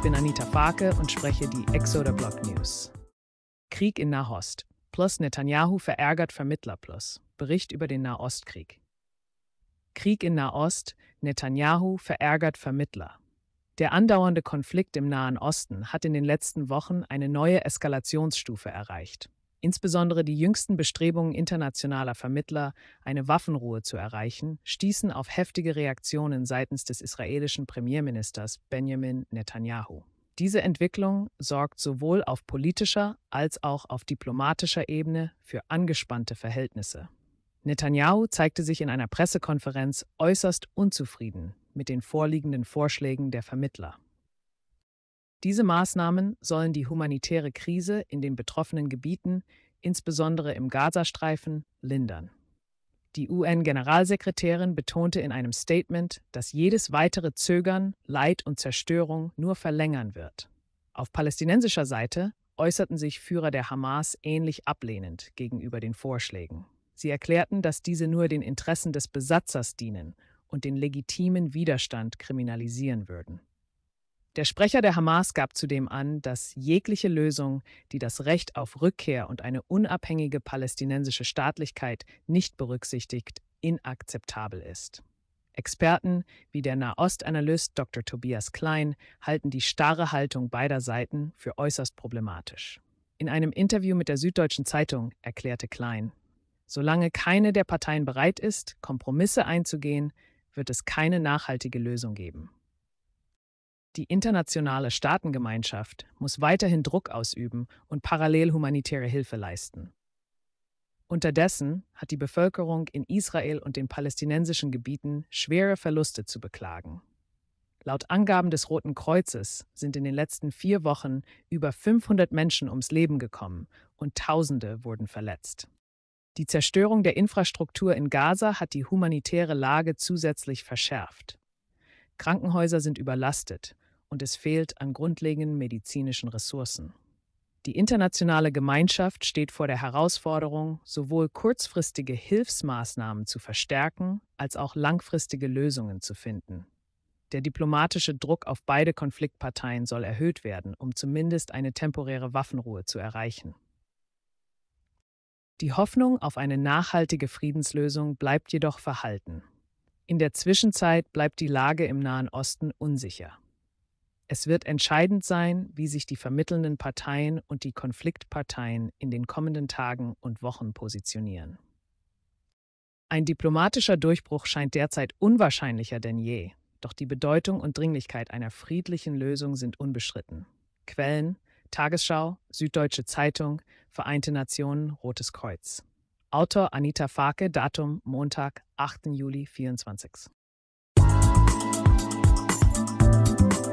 Ich bin Anita Farke und spreche die Exoder Block News. Krieg in Nahost. Plus Netanyahu verärgert Vermittler Plus. Bericht über den Nahostkrieg. Krieg in Nahost. Netanyahu verärgert Vermittler. Der andauernde Konflikt im Nahen Osten hat in den letzten Wochen eine neue Eskalationsstufe erreicht. Insbesondere die jüngsten Bestrebungen internationaler Vermittler, eine Waffenruhe zu erreichen, stießen auf heftige Reaktionen seitens des israelischen Premierministers Benjamin Netanyahu. Diese Entwicklung sorgt sowohl auf politischer als auch auf diplomatischer Ebene für angespannte Verhältnisse. Netanyahu zeigte sich in einer Pressekonferenz äußerst unzufrieden mit den vorliegenden Vorschlägen der Vermittler. Diese Maßnahmen sollen die humanitäre Krise in den betroffenen Gebieten, insbesondere im Gazastreifen, lindern. Die UN-Generalsekretärin betonte in einem Statement, dass jedes weitere Zögern Leid und Zerstörung nur verlängern wird. Auf palästinensischer Seite äußerten sich Führer der Hamas ähnlich ablehnend gegenüber den Vorschlägen. Sie erklärten, dass diese nur den Interessen des Besatzers dienen und den legitimen Widerstand kriminalisieren würden. Der Sprecher der Hamas gab zudem an, dass jegliche Lösung, die das Recht auf Rückkehr und eine unabhängige palästinensische Staatlichkeit nicht berücksichtigt, inakzeptabel ist. Experten wie der Nahostanalyst Dr. Tobias Klein halten die starre Haltung beider Seiten für äußerst problematisch. In einem Interview mit der Süddeutschen Zeitung erklärte Klein, solange keine der Parteien bereit ist, Kompromisse einzugehen, wird es keine nachhaltige Lösung geben. Die internationale Staatengemeinschaft muss weiterhin Druck ausüben und parallel humanitäre Hilfe leisten. Unterdessen hat die Bevölkerung in Israel und den palästinensischen Gebieten schwere Verluste zu beklagen. Laut Angaben des Roten Kreuzes sind in den letzten vier Wochen über 500 Menschen ums Leben gekommen und Tausende wurden verletzt. Die Zerstörung der Infrastruktur in Gaza hat die humanitäre Lage zusätzlich verschärft. Krankenhäuser sind überlastet, und es fehlt an grundlegenden medizinischen Ressourcen. Die internationale Gemeinschaft steht vor der Herausforderung, sowohl kurzfristige Hilfsmaßnahmen zu verstärken als auch langfristige Lösungen zu finden. Der diplomatische Druck auf beide Konfliktparteien soll erhöht werden, um zumindest eine temporäre Waffenruhe zu erreichen. Die Hoffnung auf eine nachhaltige Friedenslösung bleibt jedoch verhalten. In der Zwischenzeit bleibt die Lage im Nahen Osten unsicher. Es wird entscheidend sein, wie sich die vermittelnden Parteien und die Konfliktparteien in den kommenden Tagen und Wochen positionieren. Ein diplomatischer Durchbruch scheint derzeit unwahrscheinlicher denn je, doch die Bedeutung und Dringlichkeit einer friedlichen Lösung sind unbeschritten. Quellen Tagesschau, Süddeutsche Zeitung, Vereinte Nationen, Rotes Kreuz. Autor Anita Farke, Datum Montag, 8. Juli 24.